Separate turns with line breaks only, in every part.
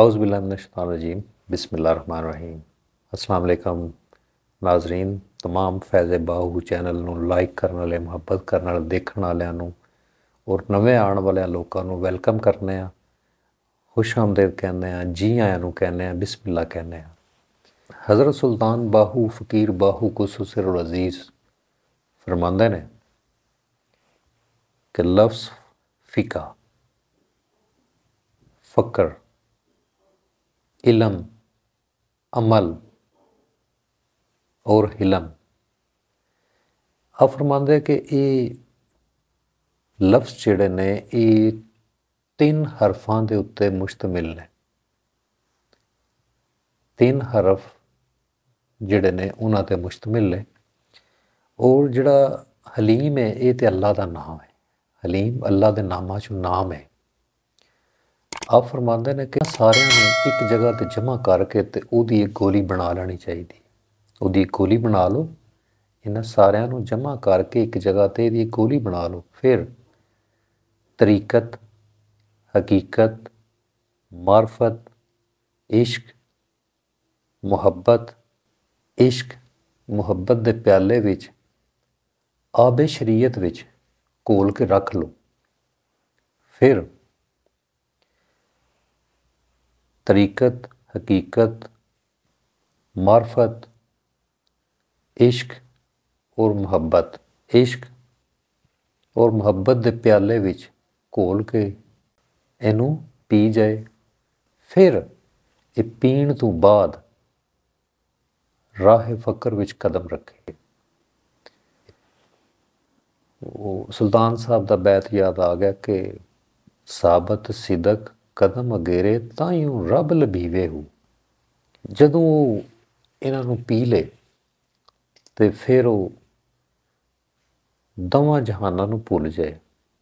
अउज़बिल्लाजीम बसमीम असलकम ਨਾਜ਼ਰੀਨ तमाम ਫੈਜ਼ੇ ਬਾਹੂ ਚੈਨਲ ਨੂੰ ਲਾਈਕ ਕਰਨ ਵਾਲੇ ਮੁਹੱਬਤ ਕਰਨ ਵਾਲੇ ਦੇਖਣ ਵਾਲਿਆਂ ਨੂੰ ਔਰ ਨਵੇਂ ਆਉਣ ਵਾਲਿਆਂ ਲੋਕਾਂ ਨੂੰ ਵੈਲਕਮ ਕਰਨੇ ਆ ਖੁਸ਼ ਆਮਦੇਦ ਕਹਿੰਦੇ ਆ ਜੀ ਆਇਆਂ ਨੂੰ ਕਹਿੰਦੇ ਆ ਬਿਸਮਿਲ੍ਲਾ ਕਹਿੰਦੇ ਆ ਹਜ਼ਰਤ ਸੁਲਤਾਨ ਬਾਹੂ ਫਕੀਰ ਬਾਹੂ ਕੁਸੁਸਰ ਅਜ਼ੀਜ਼ ਫਰਮਾਉਂਦੇ ਨੇ ਕਿ ਲਫ਼ਜ਼ ਫਿਕਾ ਫਕਰ इलम अमल और हिलम ਆ ਫਰਮਾਉਂਦੇ ਕਿ ਇਹ ਲਫ਼ਜ਼ ਜਿਹੜੇ ਨੇ ਇਹ ਤਿੰਨ ਹਰਫਾਂ ਦੇ ਉੱਤੇ ਮੁਸ਼ਤਮਿਲ ਨੇ ਤਿੰਨ ਹਰਫ ਜਿਹੜੇ ਨੇ ਉਹਨਾਂ ਤੇ ਮੁਸ਼ਤਮਿਲ ਨੇ ਔਰ ਜਿਹੜਾ ਹਲੀਮ ਹੈ ਇਹ ਤੇ ਅੱਲਾ ਦਾ ਨਾਮ ਹੈ ਹਲੀਮ ਅੱਲਾ ਦੇ ਨਾਮਾਂ ਚੋਂ ਨਾਮ ਹੈ ਆਪ ਫਰਮਾਉਂਦੇ ਨੇ ਕਿ ਸਾਰਿਆਂ ਨੂੰ ਇੱਕ ਜਗ੍ਹਾ ਤੇ ਜਮ੍ਹਾਂ ਕਰਕੇ ਤੇ ਉਹਦੀ ਇੱਕ ਗੋਲੀ ਬਣਾ ਲੈਣੀ ਚਾਹੀਦੀ ਉਹਦੀ ਇੱਕ ਗੋਲੀ ਬਣਾ ਲਓ ਇਹਨਾਂ ਸਾਰਿਆਂ ਨੂੰ ਜਮ੍ਹਾਂ ਕਰਕੇ ਇੱਕ ਜਗ੍ਹਾ ਤੇ ਇਹਦੀ ਗੋਲੀ ਬਣਾ ਲਓ ਫਿਰ ਤਰੀਕਤ ਹਕੀਕਤ ਮਾਰਫਤ ਇਸ਼ਕ ਮੁਹੱਬਤ ਇਸ਼ਕ ਮੁਹੱਬਤ ਦੇ ਪਿਆਲੇ ਵਿੱਚ ਆਬੇ ਸ਼ਰੀਅਤ ਵਿੱਚ ਕੋਲ ਕੇ ਰੱਖ ਲਓ ਫਿਰ ਤਰੀਕਤ ਹਕੀਕਤ ਮਾਰਫਤ ਇਸ਼ਕ ਔਰ ਮੁਹੱਬਤ ਇਸ਼ਕ ਔਰ ਮੁਹੱਬਤ ਦੇ ਪਿਆਲੇ ਵਿੱਚ ਘੋਲ ਕੇ ਇਹਨੂੰ ਪੀ ਜਾਏ ਫਿਰ ਇਹ ਪੀਣ ਤੋਂ ਬਾਅਦ ਰਾਹ ਫਕਰ ਵਿੱਚ ਕਦਮ ਰੱਖੇ ਉਹ ਸੁਲਤਾਨ ਸਾਹਿਬ ਦਾ ਬੈਤ ਯਾਦ ਆ ਗਿਆ ਕਿ ਸਾਬਤ ਸਿਦਕ ਕਦਮ ਅਗੇਰੇ ਤਾਂ ਤਾਂਯੂ ਰੱਬ ਲਭੀਵੇ ਹੂ ਜਦੋਂ ਇਹਨਾਂ ਨੂੰ ਪੀ ਲੇ ਤੇ ਫਿਰ ਉਹ ਦਵਾ ਜਹਾਨਾਂ ਨੂੰ ਭੁੱਲ ਜਾਏ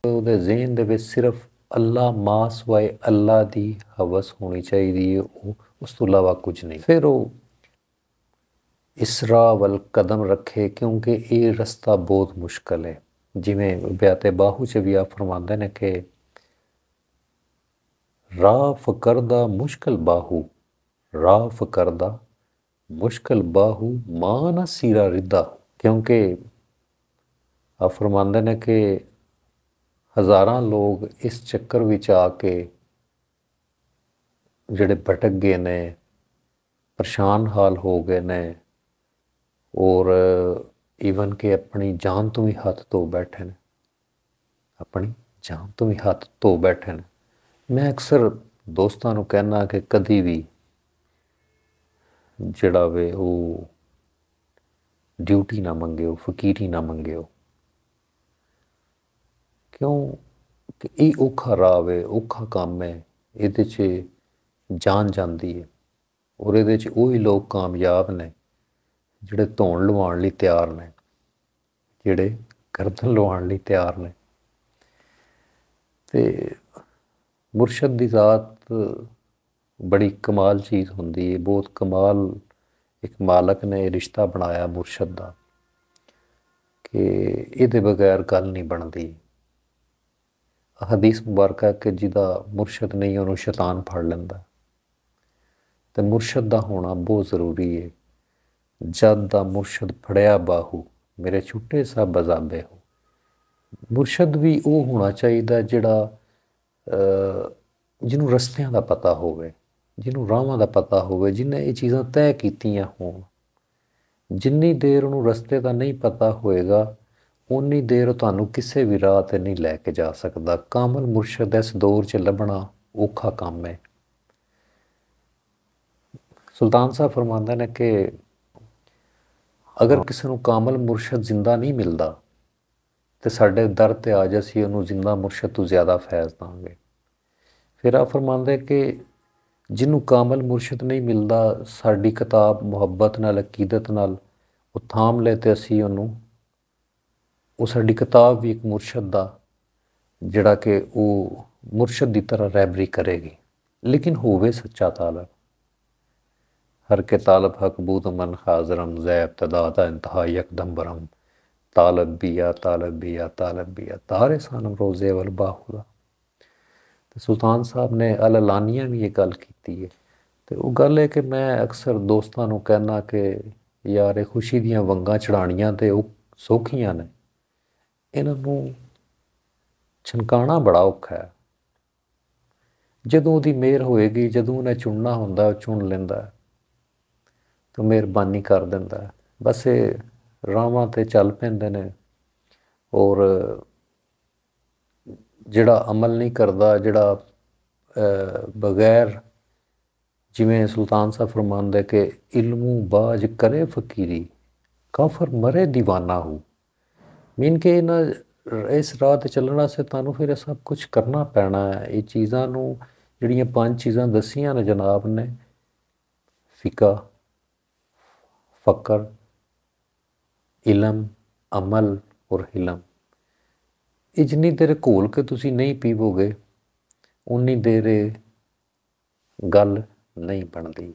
ਉਹਦੇ ਜ਼ਿਹਨ ਦੇ ਵਿੱਚ ਸਿਰਫ ਅੱਲਾ ਮਾਸ ਵਾਏ ਅੱਲਾ ਦੀ ਹਵਸ ਹੋਣੀ ਚਾਹੀਦੀ ਹੈ ਉਹ ਉਸ ਤੋਂ ਇਲਾਵਾ ਕੁਝ ਨਹੀਂ ਫਿਰ ਉਹ ਇਸਰਾ ਵਲ ਕਦਮ ਰੱਖੇ ਕਿਉਂਕਿ ਇਹ ਰਸਤਾ ਬਹੁਤ ਮੁਸ਼ਕਲ ਹੈ ਜਿਵੇਂ ਬਿਆਤੇ ਬਾਹੂ ਚ ਵੀ ਆ ਫਰਮਾਉਂਦੇ ਨੇ ਕਿ ਰਾ ਫਕਰ ਦਾ ਮੁਸ਼ਕਲ ਬਾਹੂ ਰਾ ਫਕਰ ਦਾ ਮੁਸ਼ਕਲ ਬਾਹੂ ਮਾਨ ਸਿਰਾ ਰਿੱਦਾ ਕਿਉਂਕਿ ਆ ਫਰਮਾਂਦੇ ਨੇ ਕਿ ਹਜ਼ਾਰਾਂ ਲੋਕ ਇਸ ਚੱਕਰ ਵਿੱਚ ਆ ਕੇ ਜਿਹੜੇ ਭਟਕ ਗਏ ਨੇ ਪਰੇਸ਼ਾਨ ਹਾਲ ਹੋ ਗਏ ਨੇ ਔਰ ਈਵਨ ਕਿ ਆਪਣੀ ਜਾਨ ਤੋਂ ਵੀ ਹੱਥ ਧੋ ਬੈਠੇ ਨੇ ਆਪਣੀ ਜਾਨ ਤੋਂ ਵੀ ਹੱਥ ਧੋ ਬੈਠੇ ਨੇ ਮੈਂ ਅਕਸਰ ਦੋਸਤਾਂ ਨੂੰ ਕਹਿਣਾ ਕਿ ਕਦੀ ਵੀ ਜਿਹੜਾ ਵੇ ਉਹ ਡਿਊਟੀ ਨਾ ਮੰਗਿਓ ਫਕੀਰੀ ਨਾ ਮੰਗਿਓ ਕਿਉਂ ਕਿ ਇਹ ਔਖਾ ਰਾਵੇ ਔਖਾ ਕੰਮ ਹੈ ਇਹਦੇ 'ਚ ਜਾਨ ਜਾਂਦੀ ਹੈ ਔਰ ਇਹਦੇ 'ਚ ਉਹੀ ਲੋਕ ਕਾਮਯਾਬ ਨੇ ਜਿਹੜੇ ਧੌਣ ਲਵਾਉਣ ਲਈ ਤਿਆਰ ਨੇ ਜਿਹੜੇ ਗਰਦਨ ਲਵਾਉਣ ਲਈ ਤਿਆਰ ਨੇ ਤੇ ਮੁਰਸ਼ਦ ਦੀ ਜ਼ਾਤ ਬੜੀ ਕਮਾਲ ਚੀਜ਼ ਹੁੰਦੀ ਹੈ ਬਹੁਤ ਕਮਾਲ ਇੱਕ ਮਾਲਕ ਨੇ ਇਹ ਰਿਸ਼ਤਾ ਬਣਾਇਆ ਮੁਰਸ਼ਦ ਦਾ ਕਿ ਇਹਦੇ ਬਗੈਰ ਗੱਲ ਨਹੀਂ ਬਣਦੀ ਹਦੀਸ ਮੁਬਾਰਕਾ ਕਿ ਜਿਹਦਾ ਮੁਰਸ਼ਦ ਨਹੀਂ ਉਹਨੂੰ ਸ਼ੈਤਾਨ ਫੜ ਲੈਂਦਾ ਤੇ ਮੁਰਸ਼ਦ ਦਾ ਹੋਣਾ ਬਹੁਤ ਜ਼ਰੂਰੀ ਹੈ ਜਦ ਦਾ ਮੁਰਸ਼ਦ ਫੜਿਆ ਬਾਹੂ ਮੇਰੇ ਛੁੱਟੇ ਸਭ ਬਜ਼ਾਬੇ ਹੋ ਮੁਰਸ਼ਦ ਵੀ ਉਹ ਹੋਣਾ ਚਾਹੀਦਾ ਜਿਹੜਾ ਜਿਹਨੂੰ ਰਸਤਿਆਂ ਦਾ ਪਤਾ ਹੋਵੇ ਜਿਹਨੂੰ ਰਾਹਾਂ ਦਾ ਪਤਾ ਹੋਵੇ ਜਿਨੇ ਇਹ ਚੀਜ਼ਾਂ ਤੈਅ ਕੀਤੀਆਂ ਹੋਣ ਜਿੰਨੀ ਦੇਰ ਉਹਨੂੰ ਰਸਤੇ ਦਾ ਨਹੀਂ ਪਤਾ ਹੋਏਗਾ ਉਨੀ ਦੇਰ ਤੁਹਾਨੂੰ ਕਿਸੇ ਵੀ ਰਾਹ ਤੇ ਨਹੀਂ ਲੈ ਕੇ ਜਾ ਸਕਦਾ ਕਾਮਲ ਮੁਰਸ਼ਿਦ ਇਸ ਦੌਰ 'ਚ ਲੱਭਣਾ ਔਖਾ ਕੰਮ ਹੈ ਸੁਲਤਾਨ ਸਾਹਿਬ ਫਰਮਾਉਂਦੇ ਨੇ ਕਿ ਅਗਰ ਕਿਸੇ ਨੂੰ ਕਾਮਲ ਮੁਰਸ਼ਿਦ ਜ਼ਿੰਦਾ ਨਹੀਂ ਮਿਲਦਾ ਤੇ ਸਾਡੇ ਦਰ ਤੇ ਆ ਜਾ ਸੀ ਉਹਨੂੰ ਜ਼ਿੰਦਾ ਮੁਰਸ਼ਦ ਤੋਂ ਜ਼ਿਆਦਾ ਫੈਜ਼ ਦਾਂਗੇ ਫਿਰ ਆ ਫਰਮਾਉਂਦੇ ਕਿ ਜਿਹਨੂੰ ਕਾਮਲ ਮੁਰਸ਼ਦ ਨਹੀਂ ਮਿਲਦਾ ਸਾਡੀ ਕਿਤਾਬ ਮੁਹੱਬਤ ਨਾਲ ਅਕੀਦਤ ਨਾਲ ਉਹ ਥਾਮ ਲੈ ਤੇ ਅਸੀਂ ਉਹਨੂੰ ਉਹ ਸਾਡੀ ਕਿਤਾਬ ਵੀ ਇੱਕ ਮੁਰਸ਼ਦ ਦਾ ਜਿਹੜਾ ਕਿ ਉਹ ਮੁਰਸ਼ਦ ਦੀ ਤਰ੍ਹਾਂ ਰੈਬਰੀ ਕਰੇਗੀ ਲੇਕਿਨ ਹੋਵੇ ਸੱਚਾ ਤਾਲਬ ਹਰ ਕੇ ਤਾਲਬ ਹਕਬੂਤ ਮਨ ਹਾਜ਼ਰਮ ਜ਼ੈਬ ਤਦਾਤਾ ਇੰਤਹਾ ਯਕਦਮ ਬਰਮ ਤਾਲਬੀਆ ਤਾਲਬੀਆ ਤਾਲਬੀਆ ਤਾਰੇ ਸਾਨੂੰ ਰੋਜ਼ੇ ਵਲ ਬਾਹੂਦਾ ਤੇ ਸੁਲਤਾਨ ਸਾਹਿਬ ਨੇ ਅਲਲਾਨੀਆ ਵੀ ਇਹ ਗੱਲ ਕੀਤੀ ਹੈ ਤੇ ਉਹ ਗੱਲ ਹੈ ਕਿ ਮੈਂ ਅਕਸਰ ਦੋਸਤਾਂ ਨੂੰ ਕਹਿਣਾ ਕਿ ਯਾਰ ਇਹ ਖੁਸ਼ੀ ਦੀਆਂ ਵੰਗਾਂ ਚੜਾਣੀਆਂ ਤੇ ਉਹ ਸੋਖੀਆਂ ਨੇ ਇਹਨਾਂ ਨੂੰ ਛਨਕਾਣਾ ਬੜਾ ਔਖਾ ਹੈ ਜਦੋਂ ਉਹਦੀ ਮਿਹਰ ਹੋਏਗੀ ਜਦੋਂ ਉਹਨੇ ਚੁਣਨਾ ਹੁੰਦਾ ਉਹ ਚੁਣ ਲੈਂਦਾ ਤਾਂ ਮਿਹਰਬਾਨੀ ਕਰ ਦਿੰਦਾ ਬਸ ਇਹ ਰਾਵਾਂ ਤੇ ਚੱਲ ਪੈਂਦੇ ਨੇ ਔਰ ਜਿਹੜਾ ਅਮਲ ਨਹੀਂ ਕਰਦਾ ਜਿਹੜਾ ਬਗੈਰ ਜਿਵੇਂ ਸੁਲਤਾਨ ਸਾਹਿਬ ਫਰਮਾਉਂਦੇ ਕਿ ਇਲਮੂ ਬਾਜ ਕਰੇ ਫਕੀਰੀ ਕਾਫਰ ਮਰੇ دیਵਾਨਾ ਹੋ ਮੀਨ ਕਿ ਇਹਨਾਂ ਇਸ ਰਾਹ ਤੇ ਚੱਲਣਾ ਸੇ ਤੁਹਾਨੂੰ ਫਿਰ ਸਭ ਕੁਝ ਕਰਨਾ ਪੈਣਾ ਹੈ ਇਹ ਚੀਜ਼ਾਂ ਨੂੰ ਜਿਹੜੀਆਂ ਪੰਜ ਚੀਜ਼ਾਂ ਦੱਸੀਆਂ ਨੇ ਜਨਾਬ ਨੇ ਫਿਕਾ ਫਕਰ ਇਲਮ ਅਮਲ ਔਰ ਹਿਲਮ ਇਹ ਜਿੰਨੀ ਦੇਰ ਘੋਲ ਕੇ ਤੁਸੀਂ ਨਹੀਂ ਪੀਵੋਗੇ ਉਨੀ ਦੇਰ ਗੱਲ ਨਹੀਂ ਬਣਦੀ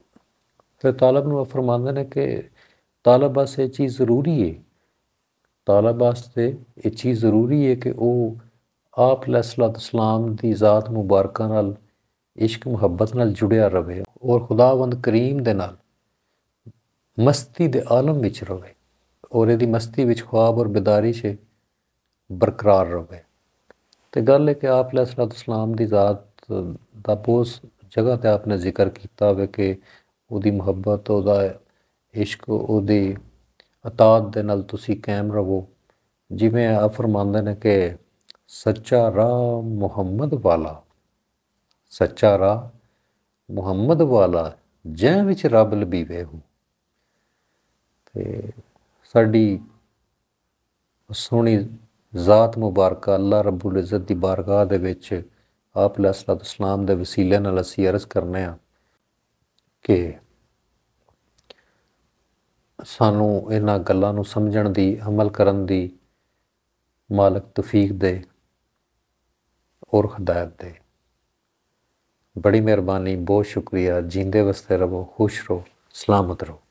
ਫਿਰ ਤਾਲਬ ਨੂੰ ਫਰਮਾਉਂਦੇ ਨੇ ਕਿ ਤਾਲਬ ਵਾਸਤੇ ਇਹ ਚੀਜ਼ ਜ਼ਰੂਰੀ ਹੈ ਤਾਲਬ ਵਾਸਤੇ ਇਹ ਚੀਜ਼ ਜ਼ਰੂਰੀ ਹੈ ਕਿ ਉਹ ਆਪ ਲਸਲਤ ਸਲਾਮ ਦੀ ਜ਼ਾਤ ਮੁਬਾਰਕਾਂ ਨਾਲ ਇਸ਼ਕ ਮੁਹੱਬਤ ਨਾਲ ਜੁੜਿਆ ਰਹੇ ਔਰ ਖੁਦਾਵੰਦ ਕਰੀਮ ਦੇ ਨਾਲ ਮਸਤੀ ਦੇ ਆਲਮ ਵਿੱਚ ਰਹੇ ਔਰ ਇਹਦੀ ਮਸਤੀ ਵਿੱਚ ਖੁਆਬ ਔਰ ਬਿਦਾਰੀ 'ਚ ਬਰਕਰਾਰ ਰਹੇ ਤੇ ਗੱਲ ਹੈ ਕਿ ਆਪ ਸਲਾਮ ਦੀ ਜ਼ਾਤ ਦਾ ਪੋਸ ਜਗ੍ਹਾ ਤੇ ਆਪਨੇ ਜ਼ਿਕਰ ਕੀਤਾ ਹੋਵੇ ਕਿ ਉਹਦੀ ਮੁਹੱਬਤ ਉਹਦਾ ਇਸ਼ਕ ਉਹਦੀ ਅਤਾਤ ਦੇ ਨਾਲ ਤੁਸੀਂ ਕਾਇਮ ਰਹੋ ਜਿਵੇਂ ਆ ਫਰਮਾਉਂਦੇ ਨੇ ਕਿ ਸੱਚਾ ਰਾਹ ਮੁਹੰਮਦ ਵਾਲਾ ਸੱਚਾ ਰਾਹ ਮੁਹੰਮਦ ਵਾਲਾ ਜੈ ਵਿੱਚ ਰੱਬ ਲਬੀਵੇ ਹੂੰ ਤੇ ਸਾਡੀ ਸੋਹਣੀ ਜ਼ਾਤ ਮੁਬਾਰਕਾ ਅੱਲਾ ਰੱਬੁਲ ਇੱਜ਼ਤ ਦੀ ਬਾਰਗਾਹ ਦੇ ਵਿੱਚ ਆਪ ਲਸਲਤ ਇਸਲਾਮ ਦੇ ਵਸੀਲੇ ਨਾਲ ਅਸੀਂ ਅਰਜ਼ ਕਰਨੇ ਆ ਕਿ ਸਾਨੂੰ ਇਹਨਾਂ ਗੱਲਾਂ ਨੂੰ ਸਮਝਣ ਦੀ ਅਮਲ ਕਰਨ ਦੀ ਮਾਲਕ ਤੌਫੀਕ ਦੇ ਔਰ ਹਦਾਇਤ ਦੇ ਬੜੀ ਮਿਹਰਬਾਨੀ ਬਹੁਤ ਸ਼ੁਕਰੀਆ ਜਿੰਦੇ ਵਸਤੇ ਰਹੋ ਖੁਸ਼ ਰਹੋ ਸਲਾਮਤ ਰਹੋ